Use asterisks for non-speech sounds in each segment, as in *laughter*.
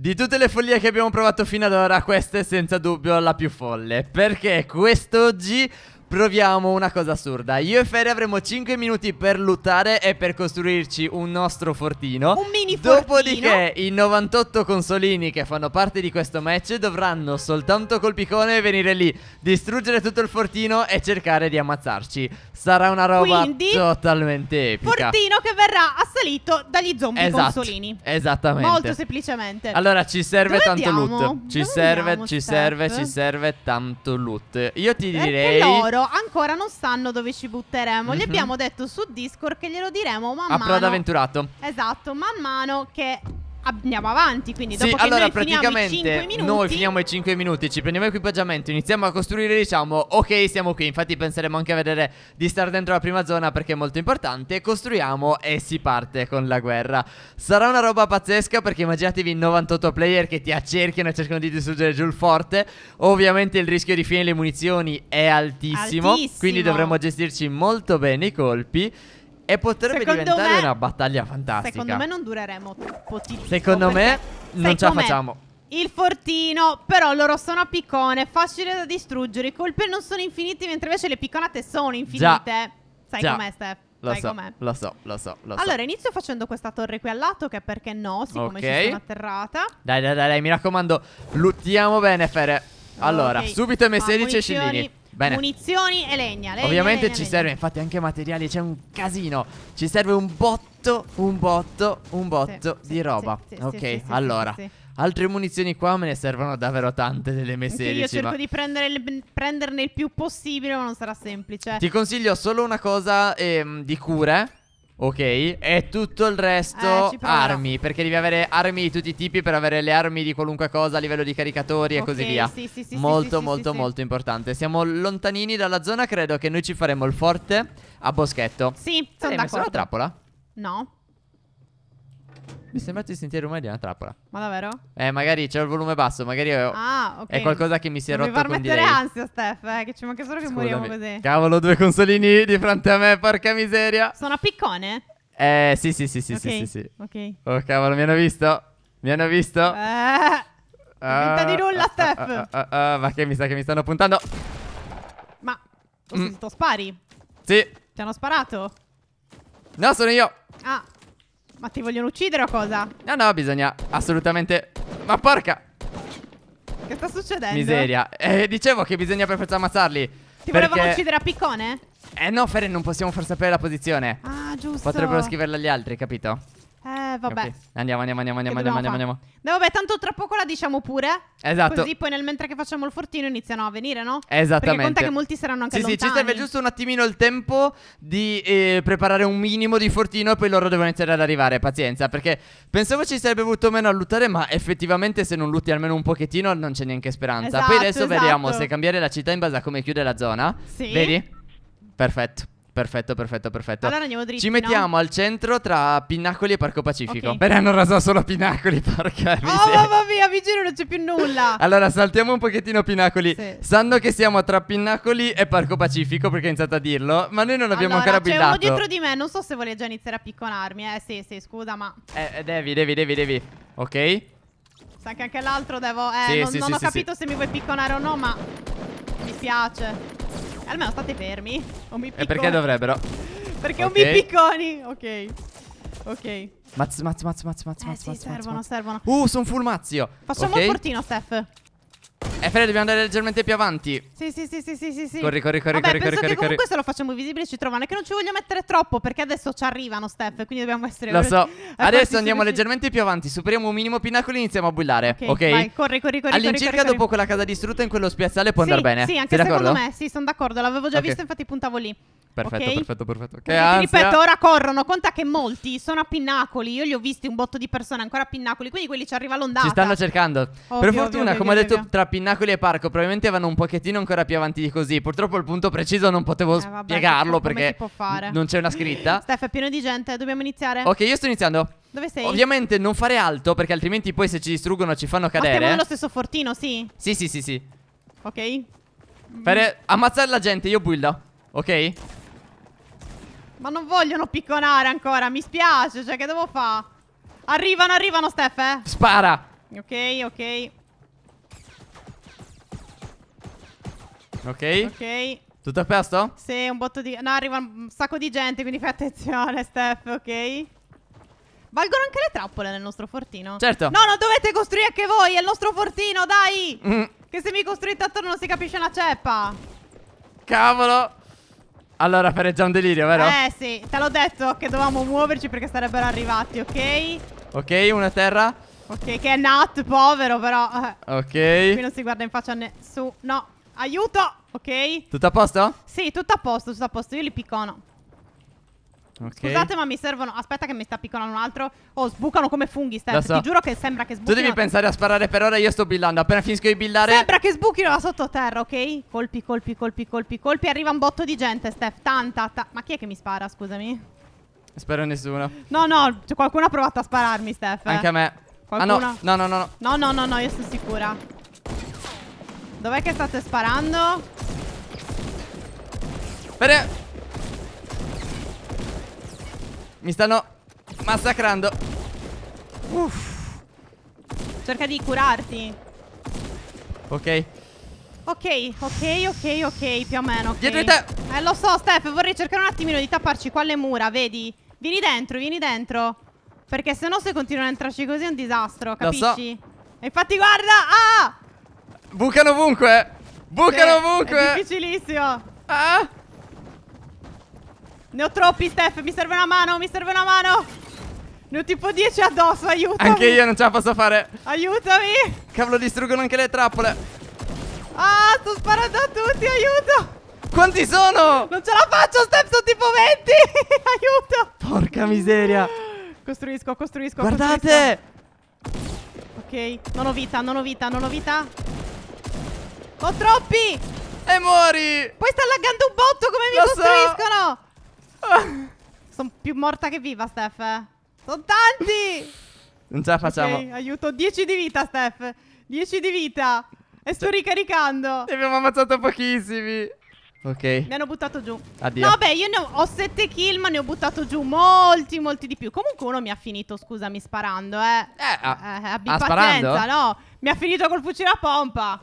Di tutte le follie che abbiamo provato fino ad ora, questa è senza dubbio la più folle, perché quest'oggi Proviamo una cosa assurda. Io e Fede avremo 5 minuti per lottare e per costruirci un nostro fortino. Un mini fortino. Dopodiché i 98 consolini che fanno parte di questo match dovranno soltanto col piccone venire lì, distruggere tutto il fortino e cercare di ammazzarci. Sarà una roba Quindi, totalmente epica. Fortino che verrà assalito dagli zombie esatto, consolini. Esattamente. Molto semplicemente. Allora ci serve Dove tanto andiamo? loot. Ci Dove serve, andiamo, ci Steph? serve, ci serve tanto loot. Io ti Perché direi... Loro loro ancora non sanno dove ci butteremo. Mm -hmm. Gli mhm. abbiamo detto su Discord che glielo diremo man mano. A Prada Avventurato. Esatto, man mano che andiamo avanti. Quindi, sì, dopo allora, che noi praticamente finiamo i 5 minuti, noi finiamo i 5 minuti, ci prendiamo equipaggiamento, iniziamo a costruire, diciamo, ok, siamo qui. Infatti, penseremo anche a vedere di stare dentro la prima zona perché è molto importante. Costruiamo e si parte con la guerra. Sarà una roba pazzesca perché immaginatevi 98 player che ti accerchiano e cercano di distruggere giù il forte. Ovviamente, il rischio di fine le munizioni è altissimo, altissimo. quindi dovremmo gestirci molto bene i colpi. E potrebbe secondo diventare me, una battaglia fantastica. Secondo me non dureremo pochissimo. Secondo me non ce la facciamo. Il fortino, però loro sono a piccone, facile da distruggere, i colpi non sono infiniti, mentre invece le picconate sono infinite. Già. Sai com'è, Steph? Lo so, lo so, lo so, lo so. Allora, inizio facendo questa torre qui al lato, che perché no, siccome okay. ci sono atterrata. Dai, dai, dai, dai mi raccomando, luttiamo bene, Fere. Allora, okay. subito M16 e scendini. Bene. Munizioni e legna. legna Ovviamente legna, ci legna. serve, infatti, anche materiali. C'è un casino. Ci serve un botto, un botto, un botto sì, di sì, roba. Sì, ok, allora. Altre munizioni qua me ne servono davvero tante delle M16 Io cerco ma... di il, prenderne il più possibile ma non sarà semplice Ti consiglio solo una cosa ehm, di cure Ok, e tutto il resto eh, armi, perché devi avere armi di tutti i tipi per avere le armi di qualunque cosa a livello di caricatori okay, e così via. Sì, sì, sì, molto sì, molto sì, molto sì. importante. Siamo lontanini dalla zona, credo che noi ci faremo il forte a boschetto. Sì, sono d'accordo. Hai messo la trappola? No. Mi sembra di sentire il rumore di una trappola. Ma davvero? Eh, magari c'è il volume basso, magari è, ah, okay. è qualcosa che mi si è non rotto con Non Mi far mettere ansia, Steph, eh, che ci manca solo che Scusami. moriamo così. Cavolo, due consolini di fronte a me, porca miseria. Sono a piccone? Eh, sì, sì, sì, sì, okay. sì, sì, sì. Ok. Oh, cavolo, mi hanno visto? Mi hanno visto? Eh... Ah, di nulla, ah, ah Steph. Ah ah, ah, ah, ma che mi sa che mi stanno puntando. Ma ho mm. sentito spari. Sì. Ti hanno sparato? No, sono io. Ah. Ma ti vogliono uccidere o cosa? No, no, bisogna assolutamente... Ma porca... Che sta succedendo? Miseria. Eh, dicevo che bisogna per forza ammazzarli. Ti perché... volevano uccidere a piccone? Eh no, Feren, non possiamo far sapere la posizione. Ah, giusto. Potrebbero scriverla agli altri, capito? Eh, vabbè. Okay. Andiamo, andiamo, andiamo, andiamo, andiamo, andiamo, No, vabbè, tanto tra poco la diciamo pure. Esatto. Così poi nel mentre che facciamo il fortino iniziano a venire, no? Esattamente. Perché conta che molti saranno anche sì, lontani. Sì, ci serve giusto un attimino il tempo di eh, preparare un minimo di fortino e poi loro devono iniziare ad arrivare, pazienza, perché pensavo ci sarebbe voluto meno a luttare, ma effettivamente se non lutti almeno un pochettino non c'è neanche speranza. Esatto, poi adesso esatto. vediamo se cambiare la città in base a come chiude la zona. Sì. Vedi? Perfetto. Perfetto, perfetto, perfetto. Allora andiamo dritti. Ci mettiamo no? al centro tra Pinnacoli e Parco Pacifico. Okay. Bene, hanno rasato solo Pinnacoli, *laughs* porca oh, miseria. Oh, mamma mia, vi giuro, non c'è più nulla. *laughs* allora, saltiamo un pochettino Pinnacoli. Sì. Sanno che siamo tra Pinnacoli e Parco Pacifico perché ho iniziato a dirlo, ma noi non abbiamo allora, ancora guidato. Allora, c'è uno dietro di me, non so se vuole già iniziare a picconarmi. Eh, sì, sì, scusa, ma... Eh, eh devi, devi, devi, devi. Ok? Sa che anche l'altro devo... Eh, sì, non, sì, non ho capito se mi vuoi picconare o no, ma... Mi piace. Almeno state fermi. E eh, perché dovrebbero? Perché okay. ho mi picconi. Ok. Ok. Mazz, mazz, mazz, mazz, mazz, eh mazz, sì, mazz, servono, mazz. servono. Uh, sono full mazio. Facciamo okay. il fortino, Steph. Eh, Fred, dobbiamo andare leggermente più avanti. Sì, sì, sì, sì, sì, sì. Corri, corri, corri, Vabbè, corri, corri, corri, comunque se lo facciamo visibile ci trovano. È che non ci voglio mettere troppo perché adesso ci arrivano, Steph, quindi dobbiamo essere... Lo so. *laughs* Adesso andiamo leggermente più avanti, superiamo un minimo pinnacolo e iniziamo a bullare, ok? okay? Vai, corri, corri, corri. All'incirca dopo quella casa distrutta in quello spiazzale può sì, andare bene. Sì, anche Sei secondo me, sì, sono d'accordo. L'avevo già okay. visto, infatti puntavo lì. Perfetto, okay. perfetto, perfetto, perfetto. Che ti ripeto, ora corrono. Conta che molti sono a Pinnacoli. Io li ho visti un botto di persone ancora a Pinnacoli. Quindi quelli ci arriva l'ondata. Ci stanno cercando. Ovvio, per fortuna, ovvio, come ovvio, ho detto, tra Pinnacoli e Parco probabilmente vanno un pochettino ancora più avanti di così. Purtroppo il punto preciso non potevo eh, vabbè, spiegarlo perché non c'è una scritta. *laughs* Steph, è pieno di gente, dobbiamo iniziare. Ok, io sto iniziando. Dove sei? Ovviamente non fare alto perché altrimenti poi se ci distruggono ci fanno cadere. Ma stiamo nello stesso fortino, sì? Sì, sì, sì, sì. Ok. Per ammazzare la gente io buildo, ok? Ma non vogliono picconare ancora, mi spiace, cioè che devo fare? Arrivano, arrivano Steph, eh? Spara! Ok, ok. Ok. Ok. Tutto a posto? Sì, un botto di... No, arriva un sacco di gente, quindi fai attenzione, *laughs* Steph, ok? Valgono anche le trappole nel nostro fortino. Certo. No, non dovete costruire anche voi, è il nostro fortino, dai! Mm. Che se mi costruite attorno non si capisce una ceppa. Cavolo! Allora, per già un delirio, vero? Eh, sì. Te l'ho detto che dovevamo muoverci perché sarebbero arrivati, ok? Ok, una terra. Ok, che è Nat, povero, però. Eh. Ok. Qui non si guarda in faccia a nessuno. No. Aiuto! Ok. Tutto a posto? Sì, tutto a posto, tutto a posto. Io li piccono. Okay. Scusate, ma mi servono. Aspetta, che mi sta piccolando un altro. Oh, sbucano come funghi. Steph. So. Ti giuro che sembra che sbuchino. Tu devi pensare a sparare per ora. Io sto billando. Appena finisco di billare. Sembra che sbuchino da sottoterra, ok? Colpi, colpi, colpi, colpi, colpi. Arriva un botto di gente, Steph. Tanta, ta Ma chi è che mi spara? Scusami. Spero nessuno. No, no. Cioè, qualcuno ha provato a spararmi, Steph. Eh. Anche a me. Qualcuno? Ah, no. No, no, no. No, no, no, no. no io sono sicura. Dov'è che state sparando? Bene Mi stanno massacrando Uff. Cerca di curarti Ok Ok, ok, ok, ok, più o meno okay. Dietro di te Eh lo so Steph, vorrei cercare un attimino di tapparci qua le mura, vedi? Vieni dentro, vieni dentro Perché se no se continuano a entrarci così è un disastro, capisci? Lo so. E infatti guarda, ah! Bucano ovunque. Eh. Bucano sì, ovunque. È difficilissimo. Ah. Ne ho troppi, Steph. Mi serve una mano. Mi serve una mano. Ne ho tipo 10 addosso. Aiutami. Anche io non ce la posso fare. Aiutami. Cavolo, distruggono anche le trappole. Ah, sto sparando a tutti. Aiuto. Quanti sono? Non ce la faccio, Steph. Sono tipo 20. *laughs* Aiuto. Porca miseria. Costruisco, costruisco. Guardate. Costruisco. Ok, non ho vita, non ho vita, non ho vita. Ho troppi! E muori! Poi sta laggando un botto come mi costruiscono! So. *laughs* Sono più morta che viva, Steph. Sono tanti! Non ce la facciamo. Okay, aiuto. 10 di vita, Steph. 10 di vita. E sto ricaricando. Ne abbiamo ammazzato pochissimi. Ok. Mi hanno buttato giù. Addio. No, beh, io ne ho, ho 7 kill, ma ne ho buttato giù molti, molti di più. Comunque uno mi ha finito, scusami, sparando, eh. Eh, a, ah. eh, eh abbi ah, pazienza, sparando? no. Mi ha finito col fucile a pompa.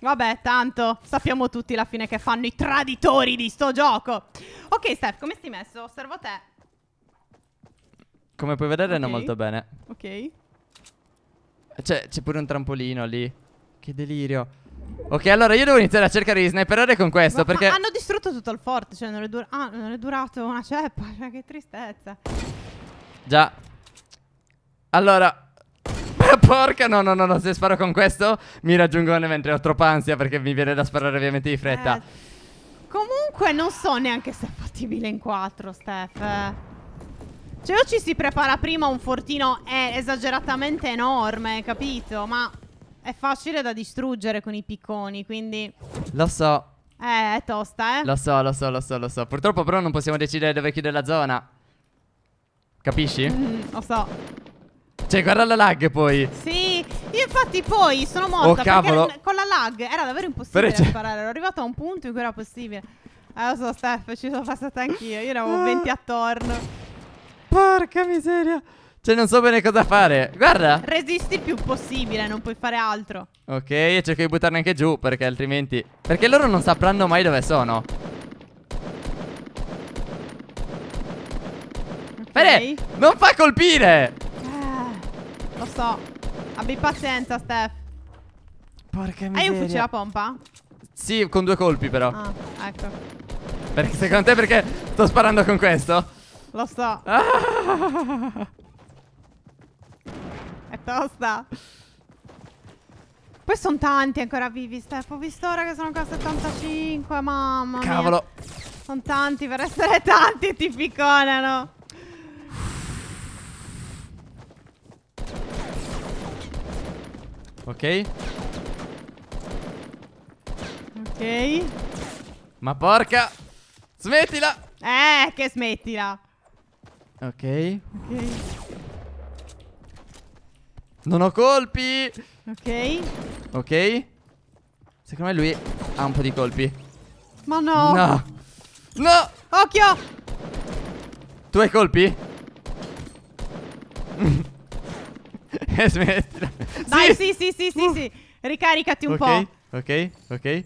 Vabbè, tanto sappiamo tutti la fine che fanno i traditori di sto gioco. Ok, Steph, come stai messo? Osservo te. Come puoi vedere, okay. non molto bene. Ok. Cioè, c'è, pure un trampolino lì. Che delirio. Ok, allora io devo iniziare a cercare di sniperare con questo. Ma perché. Ma hanno distrutto tutto il forte. Cioè, non è, dura ah, non è durato una ceppa. *laughs* Cioè, che tristezza. Già. Allora, porca. No, no, no, no, se sparo con questo mi raggiungo mentre ho troppa ansia perché mi viene da sparare ovviamente di fretta. Eh, comunque non so neanche se è fattibile in 4, Steph. Cioè o ci si prepara prima un fortino è esageratamente enorme, capito? Ma è facile da distruggere con i picconi, quindi... Lo so. Eh, è tosta, eh. Lo so, lo so, lo so, lo so. Purtroppo però non possiamo decidere dove chiudere la zona. Capisci? Mm, lo so. Cioè, guarda la lag poi. Sì, io infatti poi sono morta. Oh, cavolo. Perché con la lag era davvero impossibile Però sparare. Ero arrivato a un punto in cui era possibile. Eh, lo so, Steph, ci sono passata anch'io. Io ne ah. 20 attorno. Porca miseria. Cioè, non so bene cosa fare. Guarda. Resisti il più possibile, non puoi fare altro. Ok, io cerco di buttarne anche giù, perché altrimenti... Perché loro non sapranno mai dove sono. Okay. Fede, non fa colpire! Lo so. Abbi pazienza, Steph. Porca miseria. Hai un fucile a pompa? Sì, con due colpi però. Ah, ecco. Perché secondo te perché sto sparando con questo? Lo so. Ah. È tosta. Poi sono tanti ancora vivi, Steph. Ho visto ora che sono ancora 75, mamma Cavolo. Sono tanti, per essere tanti ti picconano. Ok Ok Ma porca Smettila Eh che smettila Ok Ok Non ho colpi Ok Ok Secondo me lui ha un po' di colpi Ma no No No Occhio Tu hai colpi? *laughs* E smetti dai, sì, sì, sì, sì, uh. sì. Ricaricati un po'. Ok, ok.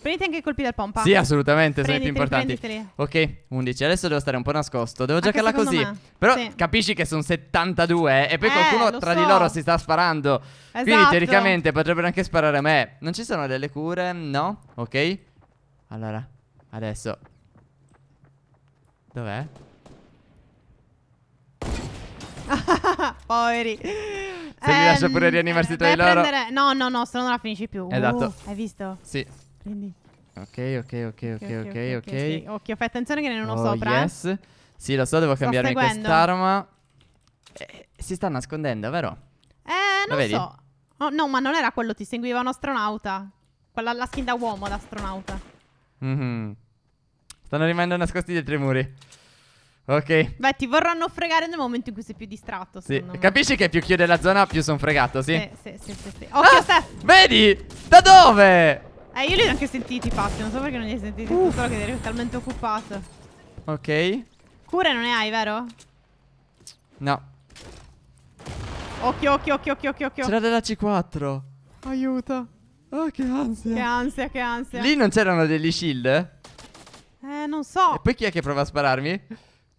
Prendete anche i colpi del pompa. Sì, assolutamente, prenditeli, sono i più importanti. Prenditeli. Ok, 11. Adesso devo stare un po' nascosto. Devo anche giocarla così. Me. Però sì. capisci che sono 72 eh, e poi eh, qualcuno tra so. di loro si sta sparando. Esatto. Quindi teoricamente potrebbero anche sparare a me. Non ci sono delle cure? No? Ok. Allora, adesso. Dov'è? *laughs* Poveri. Se mi lascia pure rianimarsi tra di loro. Eh, no, no, no, se no non la finisci più. Uh, esatto. Uh, hai visto? Sì. Quindi. Ok, ok, ok, ok, ok, ok. Occhio, fai attenzione che ne uno oh, sopra. Yes. Sì, lo so, devo Sto cambiarmi quest'arma. Eh, si sta nascondendo, vero? Eh, non lo so. Oh, no, ma non era quello, ti seguiva un astronauta. Quella la skin da uomo l'astronauta. Mm -hmm. Stanno rimanendo nascosti dietro i muri. Ok. Beh, ti vorranno fregare nel momento in cui sei più distratto. Sì. Capisci che più chiude la zona, più sono fregato, sì? Sì, sì, sì, sì. sì. Occhio, ah, Steph! Vedi? Da dove? Eh, io li ho anche sentiti i non so perché non li hai sentiti, Uff. solo che eri talmente occupato. Ok. Cure non ne hai, vero? No. Occhio, occhio, occhio, occhio, occhio. C'era della C4. Aiuto. Oh, che ansia. Che ansia, che ansia. Lì non c'erano degli shield? Eh, non so. E poi chi è che prova a spararmi?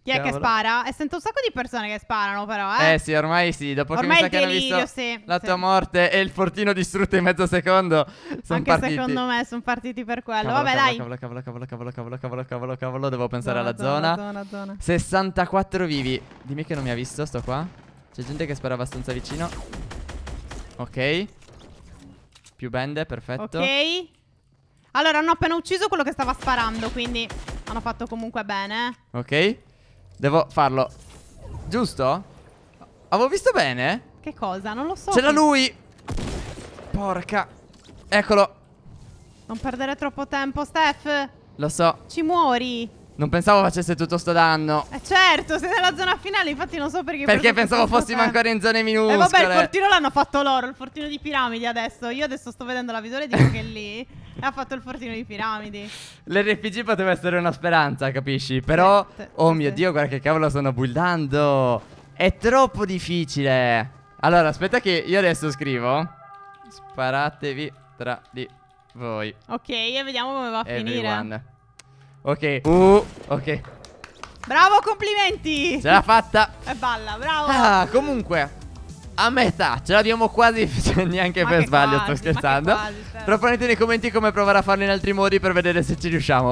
Chi è che spara? E eh, sento un sacco di persone che sparano, però, eh. Eh sì, ormai sì. Dopo ormai che mi sa che hanno visto sì, la sì. tua morte e il fortino distrutto in mezzo secondo, sono Anche partiti. secondo me sono partiti per quello. Cavolo, Vabbè, cavolo, dai. Cavolo, cavolo, cavolo, cavolo, cavolo, cavolo, cavolo, cavolo. Devo pensare zona, alla zona. Zona, zona. 64 vivi. Dimmi che non mi ha visto, sto qua. C'è gente che spara abbastanza vicino. Ok. Più bende, perfetto. Ok. Allora, hanno appena ucciso quello che stava sparando, quindi hanno fatto comunque bene. Ok. Devo farlo Giusto? Avevo visto bene? Che cosa? Non lo so C'era lui Porca Eccolo Non perdere troppo tempo, Steph Lo so Ci muori Non pensavo facesse tutto sto danno Eh certo, sei nella zona finale Infatti non so perché Perché pensavo fossimo tempo. ancora in zone eh, minuscole E eh, vabbè, il fortino l'hanno fatto loro Il fortino di piramidi adesso Io adesso sto vedendo la visuale e dico che lì *laughs* ha fatto il fortino di piramidi. L'RPG poteva essere una speranza, capisci? Però, oh mio Dio, guarda che cavolo stanno buildando. È troppo difficile. Allora, aspetta che io adesso scrivo. Sparatevi tra di voi. Ok, e vediamo come va a Everyone. finire. Ok. Uh, ok. Bravo, complimenti! Ce l'ha fatta! E balla, bravo! Ah, comunque, a metà, ce l'abbiamo quasi *laughs* cioè, neanche Ma per sbaglio, quasi, sto scherzando. Proponete nei commenti come provare a farlo in altri modi per vedere se ci riusciamo.